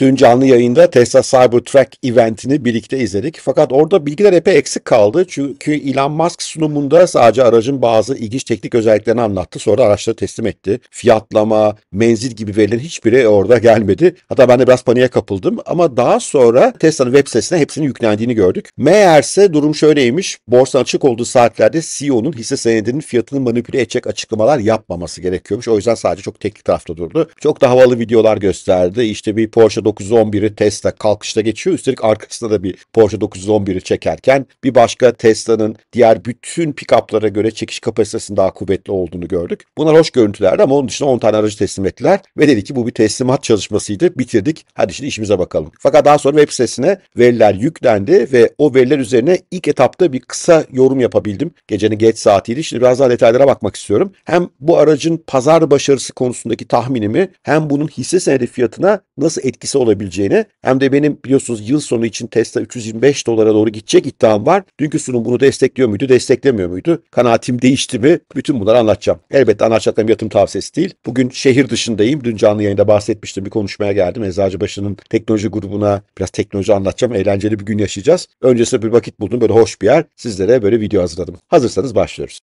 Dün canlı yayında Tesla Cybertruck eventini birlikte izledik. Fakat orada bilgiler epey eksik kaldı. Çünkü Elon Musk sunumunda sadece aracın bazı ilginç teknik özelliklerini anlattı. Sonra araçları teslim etti. Fiyatlama, menzil gibi verilerin hiçbiri orada gelmedi. Hatta ben de biraz paniğe kapıldım. Ama daha sonra Tesla'nın web sitesine hepsinin yüklendiğini gördük. Meğerse durum şöyleymiş. Borsa açık olduğu saatlerde CEO'nun hisse senedinin fiyatını manipüle edecek açıklamalar yapmaması gerekiyormuş. O yüzden sadece çok teknik tarafta durdu. Çok da havalı videolar gösterdi. İşte bir Porsche 911'i Tesla kalkışta geçiyor. Üstelik arkasında da bir Porsche 911'i çekerken bir başka Tesla'nın diğer bütün pikaplara göre çekiş kapasitesinin daha kuvvetli olduğunu gördük. Bunlar hoş görüntülerdi ama onun dışında 10 tane aracı teslim ettiler ve dedi ki bu bir teslimat çalışmasıydı. Bitirdik. Hadi şimdi işimize bakalım. Fakat daha sonra web sitesine veriler yüklendi ve o veriler üzerine ilk etapta bir kısa yorum yapabildim. Gecenin geç saatiydi. Şimdi biraz daha detaylara bakmak istiyorum. Hem bu aracın pazar başarısı konusundaki tahminimi hem bunun hisse senedi fiyatına nasıl etkisi etkisi olabileceğini hem de benim biliyorsunuz yıl sonu için Tesla 325 dolara doğru gidecek iddiam var. Dünkü sunum bunu destekliyor muydu, desteklemiyor muydu? Kanaatim değişti mi? Bütün bunları anlatacağım. Elbette anlatacaklarım yatırım tavsiyesi değil. Bugün şehir dışındayım. Dün canlı yayında bahsetmiştim. Bir konuşmaya geldim. Eczacıbaşı'nın teknoloji grubuna biraz teknoloji anlatacağım. Eğlenceli bir gün yaşayacağız. Öncesinde bir vakit buldum. Böyle hoş bir yer. Sizlere böyle video hazırladım. Hazırsanız başlıyoruz.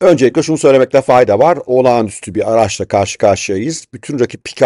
Öncelikle şunu söylemekte fayda var. Olağanüstü bir araçla karşı karşıyayız. Bütün rakip pick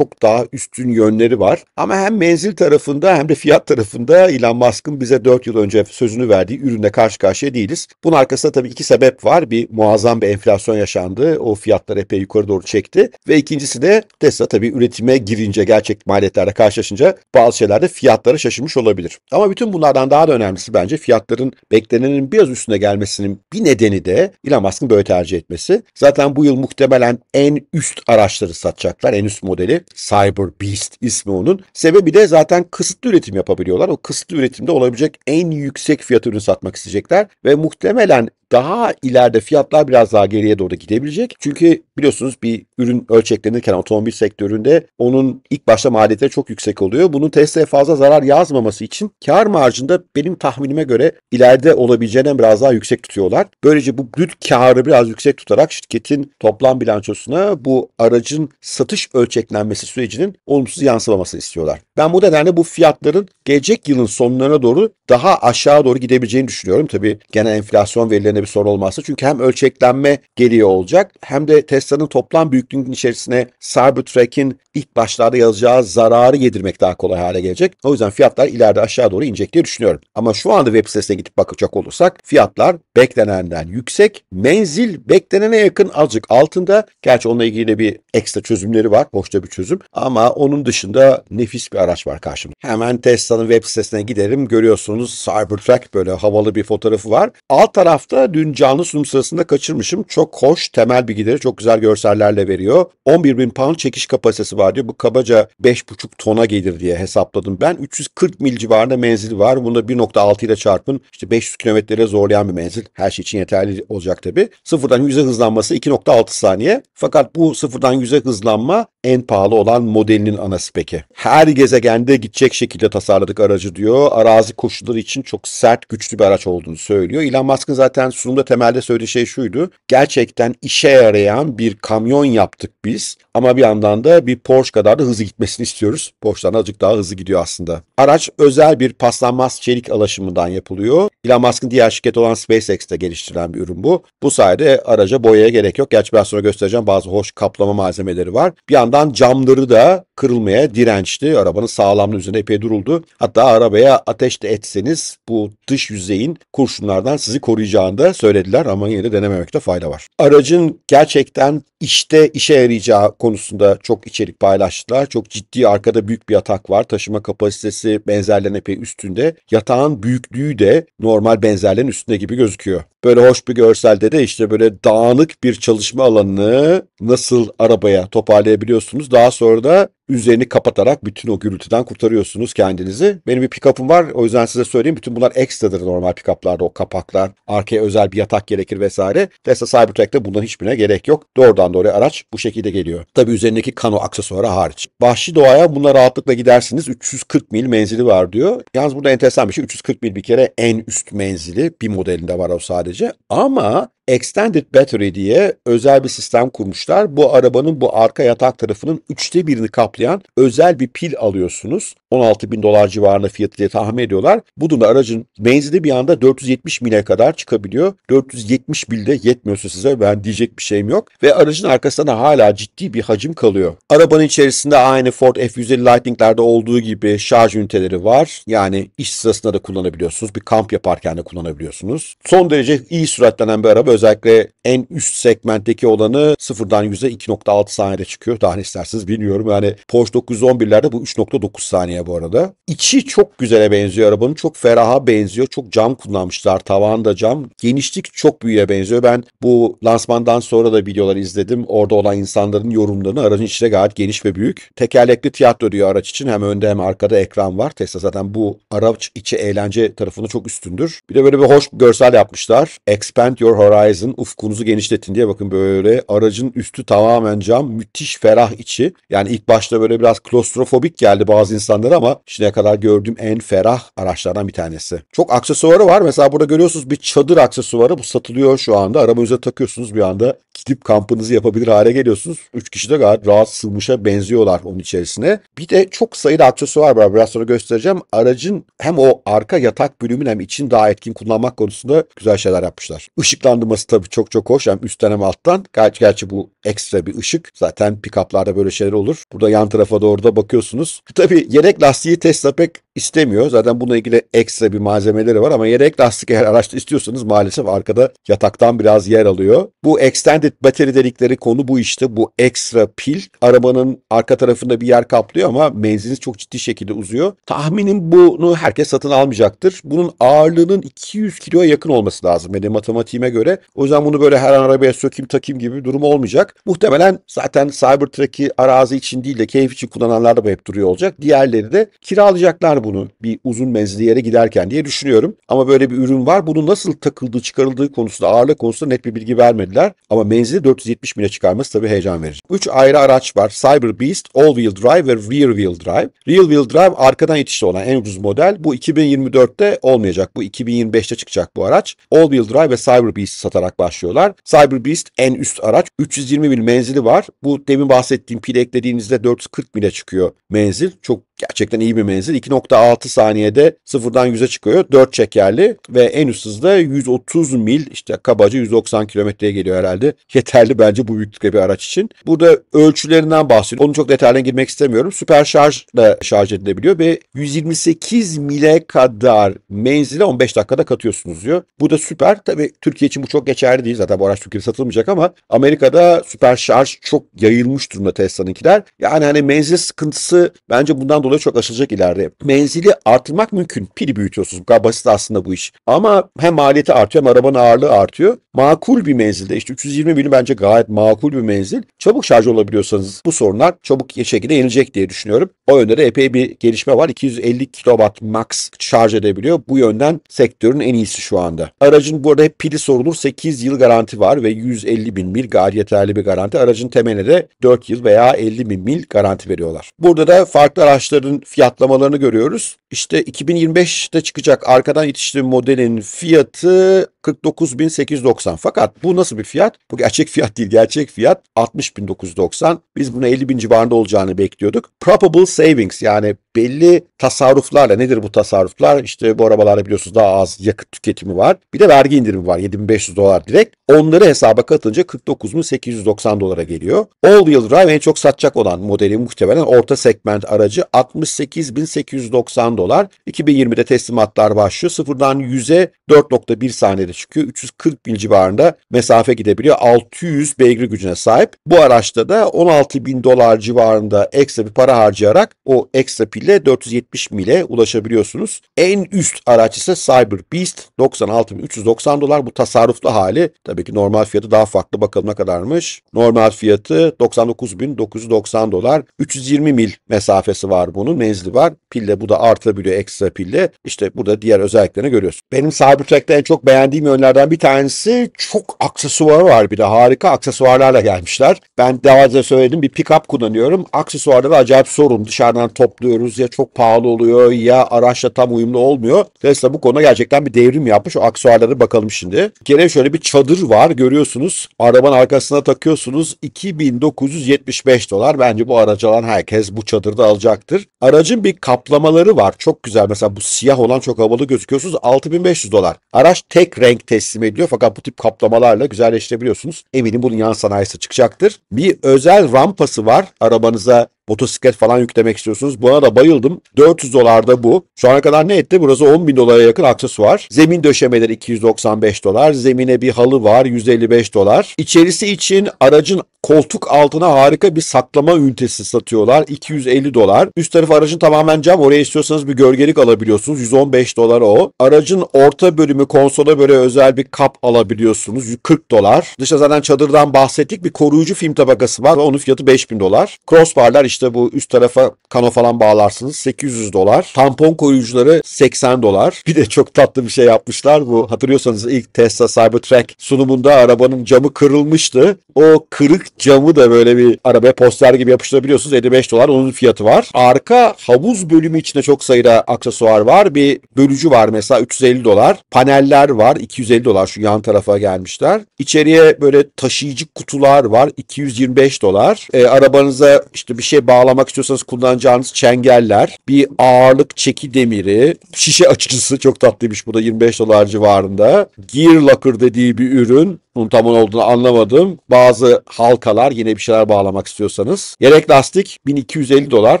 çok daha üstün yönleri var. Ama hem menzil tarafında hem de fiyat tarafında Elon Musk'ın bize 4 yıl önce sözünü verdiği ürünle karşı karşıya değiliz. Bunun arkasında tabii iki sebep var. Bir muazzam bir enflasyon yaşandı. O fiyatlar epey yukarı doğru çekti. Ve ikincisi de Tesla tabii üretime girince gerçek maliyetlerle karşılaşınca bazı şeylerde fiyatlara şaşırmış olabilir. Ama bütün bunlardan daha da önemlisi bence fiyatların beklenenin biraz üstüne gelmesinin bir nedeni de Elon Musk'ın böyle tercih etmesi. Zaten bu yıl muhtemelen en üst araçları satacaklar. En üst modeli Cyber Beast ismi onun. Sebebi de zaten kısıtlı üretim yapabiliyorlar. O kısıtlı üretimde olabilecek en yüksek fiyat ürünü satmak isteyecekler ve muhtemelen daha ileride fiyatlar biraz daha geriye doğru gidebilecek. Çünkü biliyorsunuz bir ürün ölçeklenirken otomobil sektöründe onun ilk başta maliyetleri çok yüksek oluyor. Bunun Tesla'ya fazla zarar yazmaması için kar marjında benim tahminime göre ileride olabileceğinden biraz daha yüksek tutuyorlar. Böylece bu brüt karı biraz yüksek tutarak şirketin toplam bilançosuna bu aracın satış ölçeklenmesi sürecinin olumsuz yansımaması istiyorlar. Ben bu nedenle bu fiyatların gelecek yılın sonlarına doğru daha aşağı doğru gidebileceğini düşünüyorum. Tabii gene enflasyon verilerine bir sorun olmazsa. Çünkü hem ölçeklenme geliyor olacak hem de Tesla'nın toplam büyüklüğünün içerisine Cybertruck'in ilk başlarda yazacağı zararı yedirmek daha kolay hale gelecek. O yüzden fiyatlar ileride aşağı doğru inecek diye düşünüyorum. Ama şu anda web sitesine gidip bakacak olursak fiyatlar beklenenden yüksek. Menzil beklenene yakın azıcık altında. Gerçi onunla ilgili bir ekstra çözümleri var. Boşta bir çözüm. Ama onun dışında nefis bir araç var karşımda. Hemen Tesla'nın web sitesine giderim. Görüyorsunuz Cybertruck böyle havalı bir fotoğrafı var. Alt tarafta dün canlı sunum sırasında kaçırmışım. Çok hoş, temel bilgileri çok güzel görsellerle veriyor. 11 bin pound çekiş kapasitesi var diyor. Bu kabaca 5,5 tona gelir diye hesapladım. Ben 340 mil civarında menzil var. Bunu da 1.6 ile çarpın. İşte 500 kilometreye zorlayan bir menzil. Her şey için yeterli olacak tabii. Sıfırdan 100'e hızlanması 2.6 saniye. Fakat bu sıfırdan 100'e hızlanma en pahalı olan modelinin ana peki. Her gezegende gidecek şekilde tasarladık aracı diyor. Arazi koşulları için çok sert, güçlü bir araç olduğunu söylüyor. Elon Musk'ın zaten sunumda temelde söylediği şey şuydu. Gerçekten işe yarayan bir kamyon yaptık biz. Ama bir yandan da bir Porsche kadar da hızlı gitmesini istiyoruz. Porsche'dan azıcık daha hızlı gidiyor aslında. Araç özel bir paslanmaz çelik alaşımından yapılıyor. Elon Musk'ın diğer şirketi olan SpaceX'te geliştirilen bir ürün bu. Bu sayede araca boyaya gerek yok. Gerçi biraz sonra göstereceğim bazı hoş kaplama malzemeleri var. Bir yandan camları da kırılmaya dirençli. Arabanın sağlamlığı üzerine epey duruldu. Hatta arabaya ateş de etseniz bu dış yüzeyin kurşunlardan sizi koruyacağını da söylediler ama yine de denememekte fayda var. Aracın gerçekten işte işe yarayacağı konusunda çok içerik paylaştılar. Çok ciddi arkada büyük bir yatak var. Taşıma kapasitesi benzerlerine epey üstünde. Yatağın büyüklüğü de normal benzerlerin üstünde gibi gözüküyor böyle hoş bir görselde de işte böyle dağınık bir çalışma alanını nasıl arabaya toparlayabiliyorsunuz. Daha sonra da üzerini kapatarak bütün o gürültüden kurtarıyorsunuz kendinizi. Benim bir pick-up'ım var. O yüzden size söyleyeyim. Bütün bunlar ekstradır normal pick-up'larda o kapaklar. Arkaya özel bir yatak gerekir vesaire. Tesla Cybertruck'ta bundan hiçbirine gerek yok. Doğrudan doğruya araç bu şekilde geliyor. Tabi üzerindeki kano aksesuarı hariç. Vahşi doğaya bunlar rahatlıkla gidersiniz. 340 mil menzili var diyor. Yalnız burada enteresan bir şey. 340 mil bir kere en üst menzili bir modelinde var o sadece sadece ama Extended Battery diye özel bir sistem kurmuşlar. Bu arabanın bu arka yatak tarafının üçte birini kaplayan özel bir pil alıyorsunuz. 16 bin dolar civarında fiyatı diye tahmin ediyorlar. Bunun da aracın menzili bir anda 470 mile kadar çıkabiliyor. 470 mil de yetmiyorsa size ben diyecek bir şeyim yok. Ve aracın arkasında hala ciddi bir hacim kalıyor. Arabanın içerisinde aynı Ford F-150 Lightning'lerde olduğu gibi şarj üniteleri var. Yani iş sırasında da kullanabiliyorsunuz. Bir kamp yaparken de kullanabiliyorsunuz. Son derece iyi süratlenen bir araba özellikle en üst segmentteki olanı sıfırdan yüze 2.6 saniyede çıkıyor. Daha ne isterseniz bilmiyorum. Yani Porsche 911'lerde bu 3.9 saniye bu arada. İçi çok güzele benziyor arabanın. Çok feraha benziyor. Çok cam kullanmışlar. Tavan da cam. Genişlik çok büyüğe benziyor. Ben bu lansmandan sonra da videoları izledim. Orada olan insanların yorumlarını aracın içine gayet geniş ve büyük. Tekerlekli tiyatro diyor araç için. Hem önde hem arkada ekran var. Tesla zaten bu araç içi eğlence tarafında çok üstündür. Bir de böyle bir hoş bir görsel yapmışlar. Expand your horizon Horizon ufkunuzu genişletin diye bakın böyle aracın üstü tamamen cam müthiş ferah içi. Yani ilk başta böyle biraz klostrofobik geldi bazı insanlara ama şimdiye kadar gördüğüm en ferah araçlardan bir tanesi. Çok aksesuarı var. Mesela burada görüyorsunuz bir çadır aksesuarı bu satılıyor şu anda. Arabanıza takıyorsunuz bir anda gidip kampınızı yapabilir hale geliyorsunuz. Üç kişi de gayet rahat sığmışa benziyorlar onun içerisine. Bir de çok sayıda aksesuar var. Biraz sonra göstereceğim. Aracın hem o arka yatak bölümünü hem için daha etkin kullanmak konusunda güzel şeyler yapmışlar. Işıklandırması tabii çok çok hoş. Hem üstten hem alttan. Gerçi, gerçi bu ekstra bir ışık. Zaten pick-up'larda böyle şeyler olur. Burada yan tarafa doğru da bakıyorsunuz. Tabii yedek lastiği Tesla pek istemiyor. Zaten bununla ilgili ekstra bir malzemeleri var ama yedek lastik eğer araçta istiyorsanız maalesef arkada yataktan biraz yer alıyor. Bu extended battery dedikleri konu bu işte. Bu ekstra pil arabanın arka tarafında bir yer kaplıyor ama menziliniz çok ciddi şekilde uzuyor. Tahminim bunu herkes satın almayacaktır. Bunun ağırlığının 200 kiloya yakın olması lazım benim matematiğime göre. O yüzden bunu böyle her an arabaya sökeyim takayım gibi bir durum olmayacak. Muhtemelen zaten Cybertruck'i arazi için değil de keyif için kullananlar da hep duruyor olacak. Diğerleri de kiralayacaklar var bunun bir uzun menzili yere giderken diye düşünüyorum. Ama böyle bir ürün var. Bunun nasıl takıldığı çıkarıldığı konusunda ağırlık konusunda net bir bilgi vermediler. Ama menzili 470 mile çıkarması tabii heyecan verici. 3 ayrı araç var. Cyber Beast, All Wheel Drive ve Rear Wheel Drive. Rear Wheel Drive arkadan itişli olan en ucuz model. Bu 2024'te olmayacak. Bu 2025'te çıkacak bu araç. All Wheel Drive ve Cyber Beast satarak başlıyorlar. Cyber Beast en üst araç. 320 mil menzili var. Bu demin bahsettiğim pil eklediğinizde 440 mile çıkıyor menzil. Çok Gerçekten iyi bir menzil. 2.6 saniyede sıfırdan 100'e çıkıyor. 4 çekerli ve en üst hızda 130 mil işte kabaca 190 kilometreye geliyor herhalde. Yeterli bence bu büyüklükte bir araç için. Burada ölçülerinden bahsediyorum. Onu çok detaylı girmek istemiyorum. Süper şarjla şarj edilebiliyor ve 128 mile kadar menzile 15 dakikada katıyorsunuz diyor. Bu da süper. Tabii Türkiye için bu çok geçerli değil. Zaten bu araç Türkiye'de satılmayacak ama Amerika'da süper şarj çok yayılmış durumda Tesla'nınkiler. Yani hani menzil sıkıntısı bence bundan dolayı çok aşılacak ileride. Menzili artırmak mümkün. Pil büyütüyorsunuz. Bu kadar basit aslında bu iş. Ama hem maliyeti artıyor hem arabanın ağırlığı artıyor. Makul bir menzilde işte 320 milim bence gayet makul bir menzil. Çabuk şarj olabiliyorsanız bu sorunlar çabuk şekilde yenilecek diye düşünüyorum. O yönde de epey bir gelişme var. 250 kW max şarj edebiliyor. Bu yönden sektörün en iyisi şu anda. Aracın bu arada hep pili sorulur. 8 yıl garanti var ve 150 bin mil gayet yeterli bir garanti. Aracın temeline de 4 yıl veya 50 bin mil garanti veriyorlar. Burada da farklı araçlar araçların fiyatlamalarını görüyoruz. İşte 2025'te çıkacak arkadan itişli modelin fiyatı 49.890. Fakat bu nasıl bir fiyat? Bu gerçek fiyat değil. Gerçek fiyat 60.990. Biz bunu 50.000 civarında olacağını bekliyorduk. Probable savings yani belli tasarruflarla nedir bu tasarruflar? İşte bu arabalarda biliyorsunuz daha az yakıt tüketimi var. Bir de vergi indirimi var 7500 dolar direkt. Onları hesaba katınca 49.890 dolara geliyor. All Wheel Drive en çok satacak olan modeli muhtemelen orta segment aracı 68.890 dolar. 2020'de teslimatlar başlıyor. Sıfırdan 100'e 4.1 saniyede çıkıyor. 340 bin civarında mesafe gidebiliyor. 600 beygir gücüne sahip. Bu araçta da 16 bin dolar civarında ekstra bir para harcayarak o ekstra pille 470 mile ulaşabiliyorsunuz. En üst araç ise Cyber Beast 96.390 dolar. Bu tasarruflu hali. Tabii ki normal fiyatı daha farklı. Bakalım ne kadarmış. Normal fiyatı 99.990 dolar. 320 mil mesafesi var bunun. Menzili var. Pille bu da artırabiliyor ekstra pille. İşte burada diğer özelliklerini görüyoruz. Benim Cybertruck'ta en çok beğendiğim sevdiğim yönlerden bir tanesi çok aksesuarı var bir de harika aksesuarlarla gelmişler. Ben daha önce söyledim bir pick-up kullanıyorum. Aksesuarları acayip sorun. Dışarıdan topluyoruz ya çok pahalı oluyor ya araçla tam uyumlu olmuyor. Tesla bu konuda gerçekten bir devrim yapmış. O aksesuarlara bakalım şimdi. Bir kere şöyle bir çadır var görüyorsunuz. Arabanın arkasına takıyorsunuz. 2975 dolar. Bence bu aracı alan herkes bu çadırda alacaktır. Aracın bir kaplamaları var. Çok güzel. Mesela bu siyah olan çok havalı gözüküyorsunuz. 6500 dolar. Araç tek renk teslim ediliyor fakat bu tip kaplamalarla güzelleştirebiliyorsunuz. Eminim bunun yan sanayisi çıkacaktır. Bir özel rampası var. Arabanıza motosiklet falan yüklemek istiyorsunuz. Buna da bayıldım. 400 dolarda bu. Şu ana kadar ne etti? Burası 10 bin dolara yakın aksesuar. Zemin döşemeleri 295 dolar. Zemine bir halı var 155 dolar. İçerisi için aracın koltuk altına harika bir saklama ünitesi satıyorlar. 250 dolar. Üst tarafı aracın tamamen cam. Oraya istiyorsanız bir gölgelik alabiliyorsunuz. 115 dolar o. Aracın orta bölümü konsola böyle özel bir kap alabiliyorsunuz. 40 dolar. Dışta zaten çadırdan bahsettik. Bir koruyucu film tabakası var. Onun fiyatı 5000 dolar. Crossbarlar işte bu üst tarafa kano falan bağlarsınız 800 dolar. Tampon koruyucuları 80 dolar. Bir de çok tatlı bir şey yapmışlar. Bu hatırlıyorsanız ilk Tesla Cybertruck sunumunda arabanın camı kırılmıştı. O kırık camı da böyle bir arabaya poster gibi yapıştırabiliyorsunuz. 55 dolar onun fiyatı var. Arka havuz bölümü içinde çok sayıda aksesuar var. Bir bölücü var mesela 350 dolar. Paneller var 250 dolar şu yan tarafa gelmişler. İçeriye böyle taşıyıcı kutular var 225 dolar. E, arabanıza işte bir şey bağlamak istiyorsanız kullanacağınız çengeller, bir ağırlık çeki demiri, şişe açıcısı çok tatlıymış bu da 25 dolar civarında. Gear Locker dediği bir ürün bunun tam olduğunu anlamadığım bazı halkalar yine bir şeyler bağlamak istiyorsanız. Yelek lastik 1250 dolar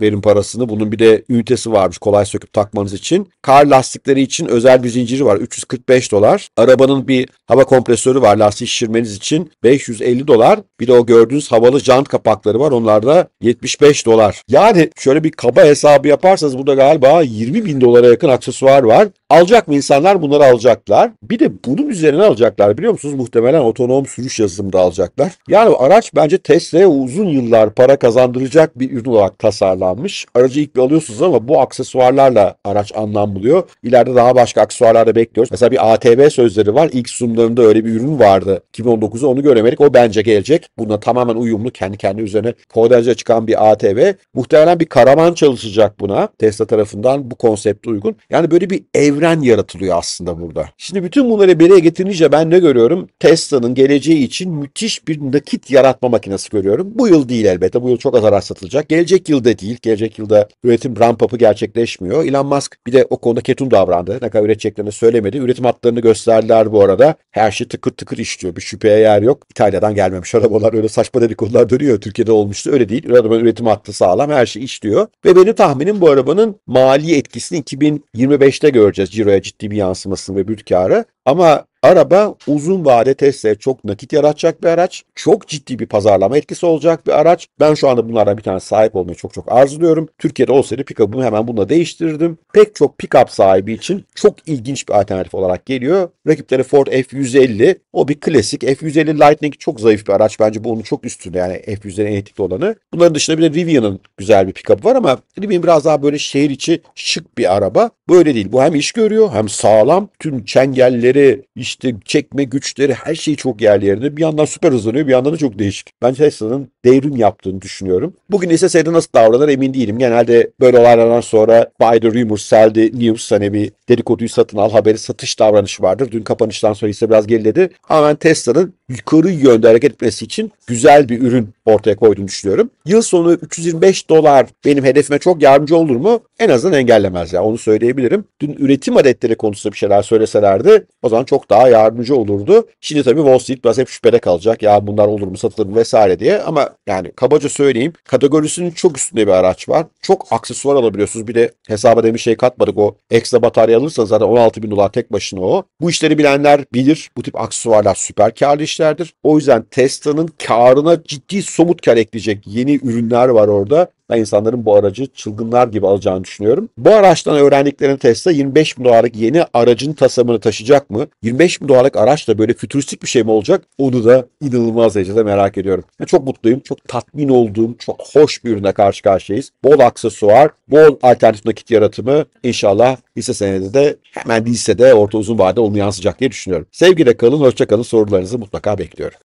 verim parasını. Bunun bir de ünitesi varmış kolay söküp takmanız için. Kar lastikleri için özel bir zinciri var 345 dolar. Arabanın bir hava kompresörü var lastiği şişirmeniz için 550 dolar. Bir de o gördüğünüz havalı jant kapakları var onlar da 75 dolar. Yani şöyle bir kaba hesabı yaparsanız burada galiba 20 bin dolara yakın aksesuar var. Alacak mı insanlar? Bunları alacaklar. Bir de bunun üzerine alacaklar. Biliyor musunuz? Muhtemelen otonom sürüş yazılımı da alacaklar. Yani araç bence Tesla'ya uzun yıllar para kazandıracak bir ürün olarak tasarlanmış. Aracı ilk bir alıyorsunuz ama bu aksesuarlarla araç anlam buluyor. İleride daha başka aksesuarlar da bekliyoruz. Mesela bir ATV sözleri var. İlk sunumlarında öyle bir ürün vardı. 2019'da onu göremedik. O bence gelecek. Buna tamamen uyumlu. Kendi kendi üzerine kodajca çıkan bir ATV. Muhtemelen bir karavan çalışacak buna. Tesla tarafından bu konsepte uygun. Yani böyle bir ev evren yaratılıyor aslında burada. Şimdi bütün bunları bir araya getirince ben ne görüyorum? Tesla'nın geleceği için müthiş bir nakit yaratma makinesi görüyorum. Bu yıl değil elbette. Bu yıl çok az araç satılacak. Gelecek yılda değil. Gelecek yılda üretim ramp up'ı gerçekleşmiyor. Elon Musk bir de o konuda ketum davrandı. Ne kadar üreteceklerini söylemedi. Üretim hatlarını gösterdiler bu arada. Her şey tıkır tıkır işliyor. Bir şüpheye yer yok. İtalya'dan gelmemiş arabalar öyle saçma dedikodular dönüyor. Türkiye'de olmuştu. Öyle değil. Arabanın üretim hattı sağlam. Her şey işliyor. Ve benim tahminim bu arabanın mali etkisini 2025'te göreceğiz ciroya ciddi bir yansımasını ve büyük karı. Ama Araba uzun vade Tesla çok nakit yaratacak bir araç. Çok ciddi bir pazarlama etkisi olacak bir araç. Ben şu anda bunlardan bir tane sahip olmayı çok çok arzuluyorum. Türkiye'de olsaydı pick-up'ımı hemen bununla değiştirirdim. Pek çok pick-up sahibi için çok ilginç bir alternatif olarak geliyor. Rakipleri Ford F-150. O bir klasik. F-150 Lightning çok zayıf bir araç. Bence bu onun çok üstünde. Yani F-150'nin en etkili olanı. Bunların dışında bir de Rivian'ın güzel bir pick-up var ama Rivian biraz daha böyle şehir içi şık bir araba. Böyle değil. Bu hem iş görüyor hem sağlam. Tüm çengelleri, işte çekme güçleri her şey çok yerli yerinde. Bir yandan süper hızlanıyor bir yandan da çok değişik. Ben Tesla'nın devrim yaptığını düşünüyorum. Bugün ise SEDA nasıl davranır emin değilim. Genelde böyle olaylardan sonra buy the rumor, sell the news hani bir dedikoduyu satın al haberi satış davranışı vardır. Dün kapanıştan sonra ise biraz geriledi. Ama ben Tesla'nın yukarı yönde hareket etmesi için güzel bir ürün ortaya koyduğunu düşünüyorum. Yıl sonu 325 dolar benim hedefime çok yardımcı olur mu? En azından engellemez ya yani onu söyleyebilirim. Dün üretim adetleri konusunda bir şeyler söyleselerdi o zaman çok daha daha yardımcı olurdu. Şimdi tabii Wall Street biraz hep şüphede kalacak. Ya bunlar olur mu satılır mı vesaire diye. Ama yani kabaca söyleyeyim kategorisinin çok üstünde bir araç var. Çok aksesuar alabiliyorsunuz. Bir de hesaba demiş şey katmadık o ekstra batarya alırsanız zaten 16 bin dolar tek başına o. Bu işleri bilenler bilir. Bu tip aksesuarlar süper karlı işlerdir. O yüzden Tesla'nın karına ciddi somut kar ekleyecek yeni ürünler var orada. Ben insanların bu aracı çılgınlar gibi alacağını düşünüyorum. Bu araçtan öğrendiklerini Tesla 25 bin dolarlık yeni aracın tasarımını taşıyacak mı? 25 bin dolarlık araç da böyle fütüristik bir şey mi olacak? Onu da inanılmaz derecede merak ediyorum. Yani çok mutluyum, çok tatmin olduğum, çok hoş bir ürüne karşı karşıyayız. Bol aksesuar, bol alternatif nakit yaratımı inşallah hisse senedi de hemen değilse orta uzun vadede onu yansıyacak diye düşünüyorum. Sevgiyle kalın, hoşça kalın. Sorularınızı mutlaka bekliyorum.